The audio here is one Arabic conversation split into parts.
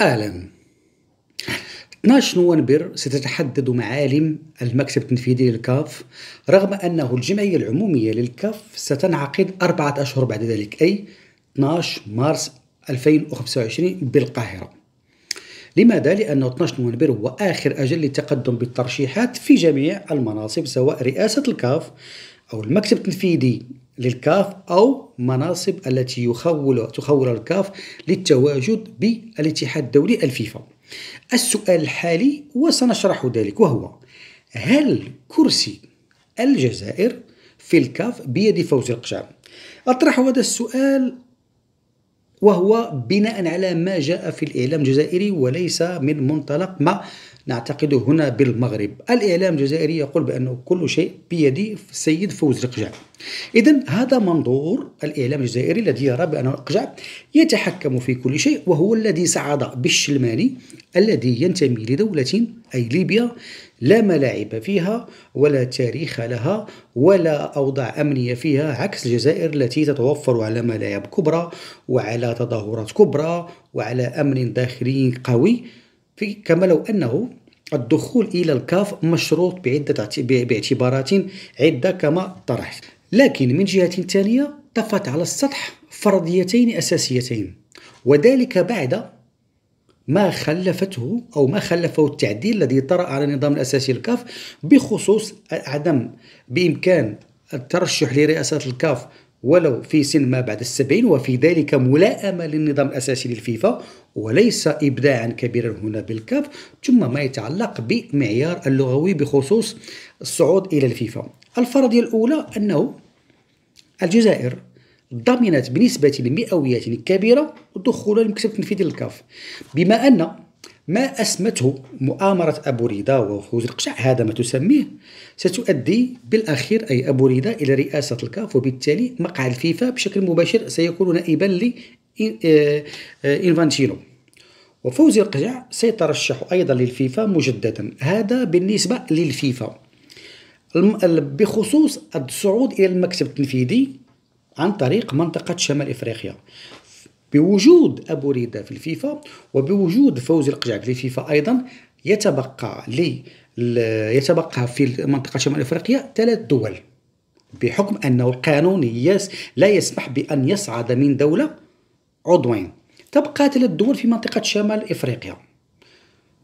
أهلا 12 نوفمبر ستتحدد معالم المكتب التنفيذي للكاف رغم أنه الجمعية العمومية للكاف ستنعقد أربعة أشهر بعد ذلك أي 12 مارس 2025 بالقاهرة لماذا؟ لأن 12 نوفمبر هو آخر أجل للتقدم بالترشيحات في جميع المناصب سواء رئاسة الكاف أو المكتب التنفيذي للكاف أو مناصب التي يخول تخول الكاف للتواجد بالاتحاد الدولي الفيفا السؤال الحالي وسنشرح ذلك وهو هل كرسي الجزائر في الكاف بيد فوز القشع أطرح هذا السؤال وهو بناء على ما جاء في الإعلام الجزائري وليس من منطلق ما نعتقد هنا بالمغرب الإعلام الجزائري يقول بأنه كل شيء بيد السيد فوز القجع إذا هذا منظور الإعلام الجزائري الذي يرى بأن القجع يتحكم في كل شيء وهو الذي سعد بالشلماني الذي ينتمي لدولة أي ليبيا لا ملاعب فيها ولا تاريخ لها ولا أوضاع أمنية فيها عكس الجزائر التي تتوفر على ملاعب كبرى وعلى تظاهرات كبرى وعلى أمن داخلي قوي في كما لو أنه الدخول إلى الكاف مشروط بعدة باعتبارات عدة كما طرحت لكن من جهة ثانية طفت على السطح فرضيتين أساسيتين وذلك بعد ما خلفته أو ما خلفه التعديل الذي طرأ على النظام الأساسي الكاف بخصوص عدم بإمكان الترشح لرئاسة الكاف ولو في سن ما بعد السبعين وفي ذلك ملائمة للنظام الأساسي للفيفا وليس إبداعا كبيرا هنا بالكاف ثم ما يتعلق بمعيار اللغوي بخصوص الصعود إلى الفيفا الفرضية الأولى أنه الجزائر ضمنت بنسبة مئوية كبيرة دخول المكتب التنفيذي للكاف بما أن ما أسمته مؤامرة أبو ريدة وفوز القشع هذا ما تسميه ستؤدي بالأخير أي أبو ريدة إلى رئاسة الكاف وبالتالي مقعد الفيفا بشكل مباشر سيكون نائبا لإنفانتينو آه، آه، وفوزي القجع سيترشح أيضا للفيفا مجددا هذا بالنسبة للفيفا بخصوص الصعود إلى المكتب التنفيذي عن طريق منطقة شمال إفريقيا بوجود أبو ريدة في الفيفا وبوجود فوز في الفيفا أيضا يتبقى لي يتبقى في منطقة شمال أفريقيا ثلاث دول بحكم أنه القانون لا يسمح بأن يصعد من دولة عضوين تبقى ثلاث دول في منطقة شمال إفريقيا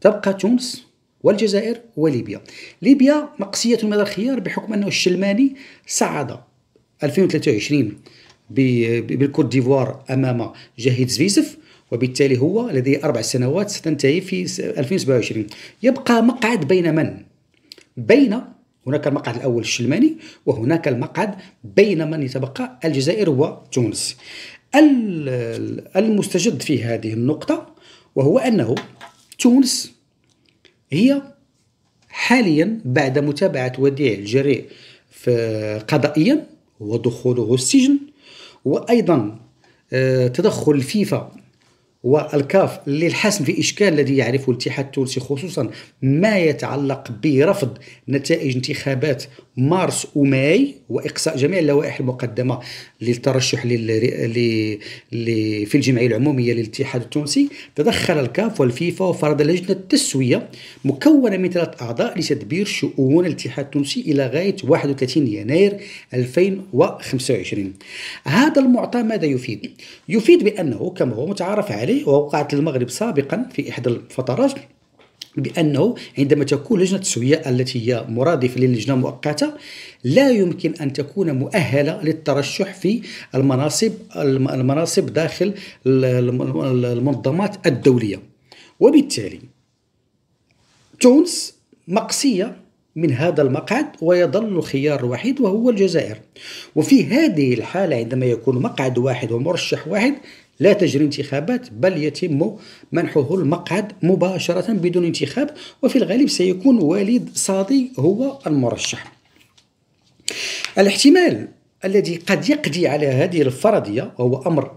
تبقى تونس والجزائر وليبيا ليبيا مقسية من الخيار بحكم أنه الشلماني صعد 2023 بالكوت ديفوار امام جهيد زفيسف وبالتالي هو لديه اربع سنوات ستنتهي في 2027 يبقى مقعد بين من؟ بين هناك المقعد الاول الشلماني وهناك المقعد بين من يتبقى الجزائر وتونس المستجد في هذه النقطه وهو انه تونس هي حاليا بعد متابعه وديع الجريء قضائيا ودخوله السجن وايضا آه، تدخل الفيفا والكاف للحسم في إشكال الذي يعرفه الاتحاد التونسي خصوصا ما يتعلق برفض نتائج انتخابات مارس وماي وإقصاء جميع اللوائح المقدمة للترشح لل... في الجمعية العمومية للاتحاد التونسي تدخل الكاف والفيفا وفرض لجنة تسويه مكونة من ثلاث أعضاء لتدبير شؤون الاتحاد التونسي إلى غاية 31 يناير 2025 هذا المعطى ماذا يفيد؟ يفيد بأنه كما هو متعارف عليه عليه ووقعت المغرب سابقا في إحدى الفترات بانه عندما تكون لجنه التسويه التي هي مرادفه للجنه مؤقته لا يمكن ان تكون مؤهله للترشح في المناصب المناصب داخل المنظمات الدوليه وبالتالي تونس مقصيه من هذا المقعد ويظل الخيار الوحيد وهو الجزائر وفي هذه الحالة عندما يكون مقعد واحد ومرشح واحد لا تجري انتخابات بل يتم منحه المقعد مباشرة بدون انتخاب وفي الغالب سيكون وليد صادي هو المرشح الاحتمال الذي قد يقضي على هذه الفرضية وهو أمر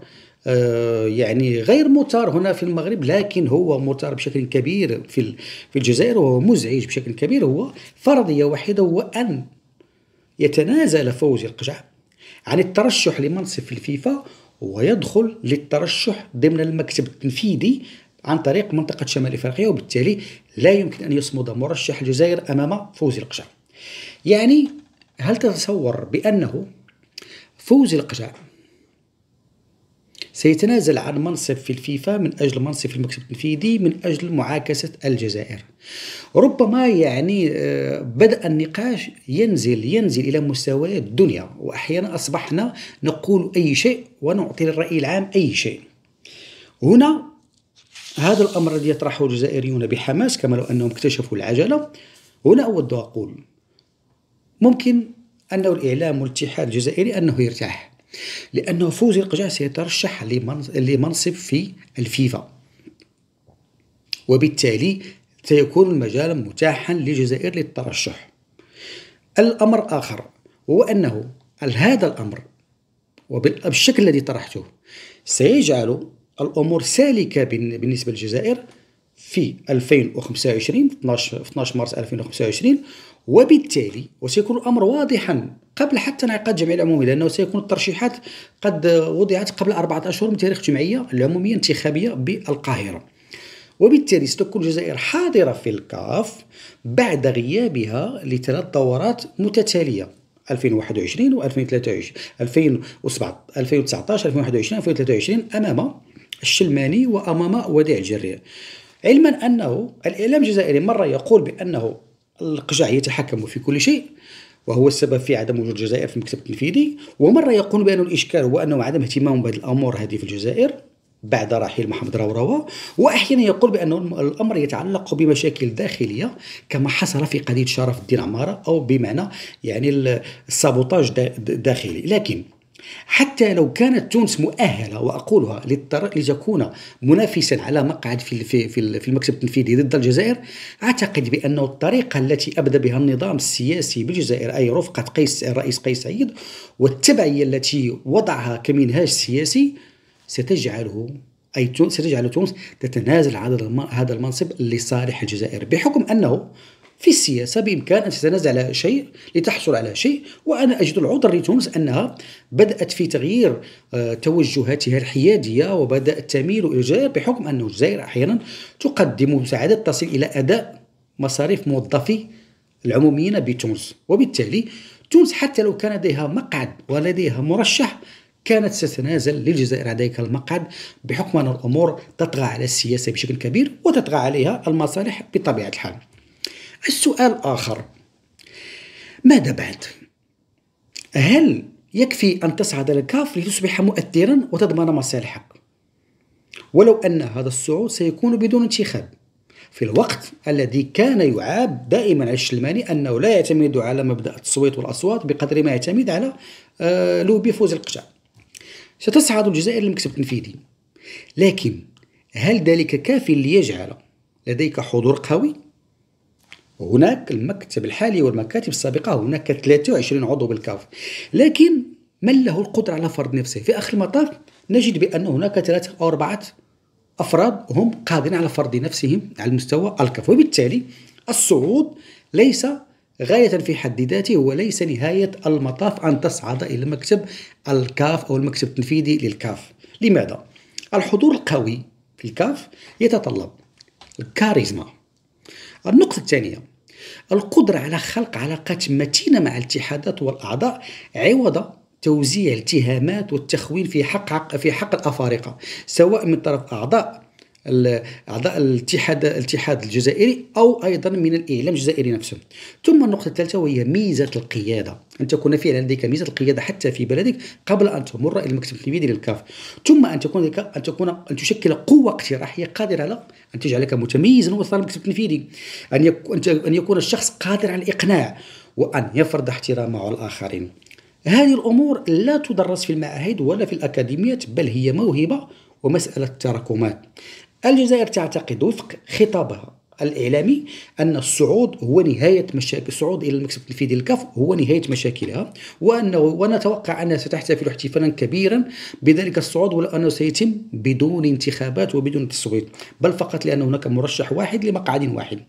آه، يعني غير مثار هنا في المغرب لكن هو مثار بشكل كبير في في الجزائر وهو مزعج بشكل كبير هو فرضيه واحده هو ان يتنازل فوزي القجع عن الترشح لمنصب في الفيفا ويدخل للترشح ضمن المكتب التنفيذي عن طريق منطقة شمال إفريقيا وبالتالي لا يمكن أن يصمد مرشح الجزائر أمام فوزي القجع يعني هل تتصور بأنه فوزي القجع سيتنازل عن منصب في الفيفا من أجل منصب في المكتب التنفيذي من أجل معاكسة الجزائر ربما يعني آه، بدأ النقاش ينزل ينزل إلى مستويات الدنيا وأحيانا أصبحنا نقول أي شيء ونعطي للرأي العام أي شيء هنا هذا الأمر الذي يطرحه الجزائريون بحماس كما لو أنهم اكتشفوا العجلة هنا أود أقول ممكن أنه الإعلام والاتحاد الجزائري أنه يرتاح لأنه فوزي القجع سيترشح لمنصب في الفيفا وبالتالي سيكون المجال متاحا للجزائر للترشح الأمر اخر هو أنه هذا الأمر وبالشكل الذي طرحته سيجعل الأمور سالكة بالنسبة للجزائر في 2025 12 12 مارس 2025 وبالتالي وسيكون الامر واضحا قبل حتى انعقاد الجمعيه العموميه لانه سيكون الترشيحات قد وضعت قبل اربعه اشهر من تاريخ الجمعيه العموميه الانتخابيه بالقاهره وبالتالي ستكون الجزائر حاضره في الكاف بعد غيابها لثلاث دورات متتاليه 2021 و 2023 2017 2019 2021 2023 امام الشلماني وامام وديع الجرير علما أنه الإعلام الجزائري مرة يقول بأنه القجع يتحكم في كل شيء وهو السبب في عدم وجود الجزائر في المكتب التنفيذي ومرة يقول بأن الإشكال هو أنه عدم اهتمام بهذه الأمور هذه في الجزائر بعد رحيل محمد راوراوا واحيانا يقول بان الامر يتعلق بمشاكل داخليه كما حصل في قضيه شرف الدين عماره او بمعنى يعني السابوتاج داخلي لكن حتى لو كانت تونس مؤهله واقولها لتكون منافسا على مقعد في في في المكتب التنفيذي ضد الجزائر اعتقد بانه الطريقه التي ابدى بها النظام السياسي بالجزائر اي رفقه قيس الرئيس قيس سعيد والتبعيه التي وضعها كمنهاج سياسي ستجعله اي تونس ستجعل تونس تتنازل عن هذا المنصب لصالح الجزائر بحكم انه في السياسة بإمكان أن تتنازل على شيء لتحصل على شيء وأنا أجد العذر لتونس أنها بدأت في تغيير آه، توجهاتها الحيادية وبدأت تميل إلى الجزائر بحكم أن الجزائر أحيانا تقدم مساعدات تصل إلى أداء مصاريف موظفي العموميين بتونس وبالتالي تونس حتى لو كان لديها مقعد ولديها مرشح كانت ستتنازل للجزائر عليك المقعد بحكم أن الأمور تطغى على السياسة بشكل كبير وتطغى عليها المصالح بطبيعة الحال السؤال آخر ماذا بعد؟ هل يكفي أن تصعد للكاف لتصبح مؤثرا وتضمن مصالحك ولو أن هذا الصعود سيكون بدون انتخاب في الوقت الذي كان يعاب دائما على الشلماني أنه لا يعتمد على مبدأ التصويت والأصوات بقدر ما يعتمد على آه، لوبي فوز القطاع ستصعد الجزائر للمكتب التنفيذي لكن هل ذلك كاف ليجعل لديك حضور قوي هناك المكتب الحالي والمكاتب السابقة هناك 23 عضو بالكاف لكن من له القدرة على فرض نفسه في آخر المطاف نجد بأن هناك ثلاثة أو أربعة أفراد هم قادرين على فرض نفسهم على مستوى الكاف وبالتالي الصعود ليس غاية في حد ذاته وليس نهاية المطاف أن تصعد إلى مكتب الكاف أو المكتب التنفيذي للكاف لماذا؟ الحضور القوي في الكاف يتطلب الكاريزما النقطة الثانية القدرة على خلق علاقات متينة مع الاتحادات والأعضاء عوض توزيع الاتهامات والتخوين في حق, حق في حق الأفارقة سواء من طرف أعضاء اعضاء الاتحاد الاتحاد الجزائري او ايضا من الاعلام الجزائري نفسه ثم النقطه الثالثه وهي ميزه القياده ان تكون فعلا لديك ميزه القياده حتى في بلدك قبل ان تمر الى المكتب التنفيذي للكاف ثم ان تكون لك ان تكون ان تشكل قوه اقتراحيه قادره على ان تجعلك متميزا وسط المكتب التنفيذي ان ان يكون الشخص قادر على الاقناع وان يفرض احترامه على الاخرين هذه الامور لا تدرس في المعاهد ولا في الاكاديميات بل هي موهبه ومساله تراكمات الجزائر تعتقد وفق خطابها الإعلامي أن الصعود هو نهاية مشاكل الصعود إلى المكسب التنفيذي الكاف هو نهاية مشاكلها وأنه ونتوقع أنها ستحتفل احتفالا كبيرا بذلك الصعود ولو أنه سيتم بدون انتخابات وبدون تصويت بل فقط لأن هناك مرشح واحد لمقعد واحد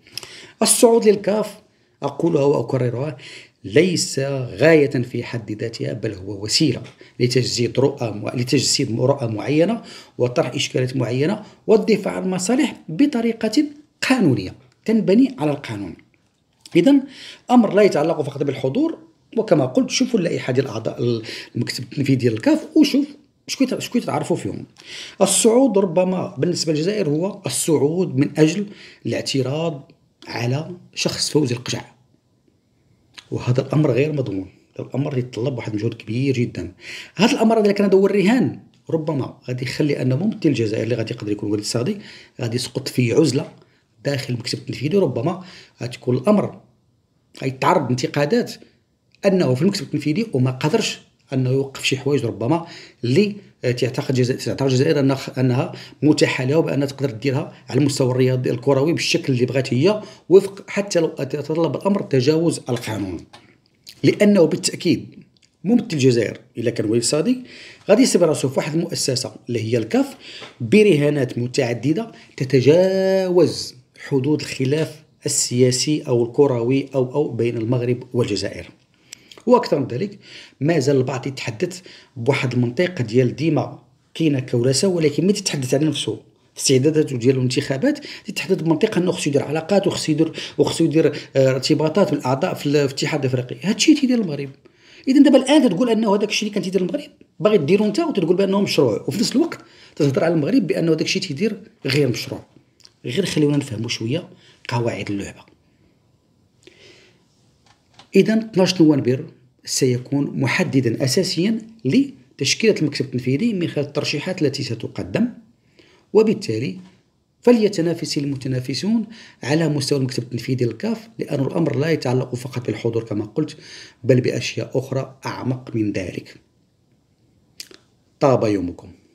الصعود للكاف أقولها وأكررها ليس غاية في حد ذاتها بل هو وسيلة لتجسيد رؤى لتجسيد رؤى معينة وطرح إشكالات معينة والدفاع عن المصالح بطريقة قانونية تنبني على القانون إذا أمر لا يتعلق فقط بالحضور وكما قلت شوفوا اللائحة ديال أعضاء المكتب التنفيذي ديال الكاف وشوف شكون شكون تعرفوا فيهم الصعود ربما بالنسبة للجزائر هو الصعود من أجل الاعتراض على شخص فوزي القجع وهذا الامر غير مضمون الامر يتطلب واحد المجهود كبير جدا هذا الامر اللي كان هذا هو الرهان ربما غادي يخلي ان ممثل الجزائر اللي غادي يقدر يكون وليد السعدي غادي يسقط في عزله داخل المكتب التنفيذي ربما غتكون الامر غيتعرض لانتقادات انه في المكتب التنفيذي وما قدرش انه يوقف شي حوايج ربما اللي آه، تعتقد تعتقد الجزائر انها متاحه لها وبانها تقدر ديرها على المستوى الرياضي الكروي بالشكل اللي بغات هي وفق حتى لو تطلب الامر تجاوز القانون لانه بالتاكيد ممثل الجزائر الا كان وليد صادق غادي يصيب راسو في واحد المؤسسه اللي هي الكاف برهانات متعدده تتجاوز حدود الخلاف السياسي او الكروي او او بين المغرب والجزائر واكثر من ذلك مازال البعض يتحدث بواحد المنطق ديال ديما كاينه كوراسه ولكن ما تتحدث على نفسه استعداداته ديال الانتخابات تتحدد بمنطق انه خصو يدير علاقات وخصو يدير وخصو يدير آه، ارتباطات بالاعضاء في الاتحاد الافريقي هذا الشيء تيدير المغرب اذا دابا الان تقول انه هذاك الشيء اللي كان تيدير المغرب باغي ديرو انت وتقول بانه مشروع وفي نفس الوقت تهضر على المغرب بانه هذاك الشيء تيدير غير مشروع غير خليونا نفهموا شويه قواعد اللعبه اذا 12 نوفمبر سيكون محددا أساسيا لتشكيلة المكتب التنفيذي من خلال الترشيحات التي ستقدم وبالتالي فليتنافس المتنافسون على مستوى المكتب التنفيذي للكاف لأن الأمر لا يتعلق فقط بالحضور كما قلت بل بأشياء أخرى أعمق من ذلك طاب يومكم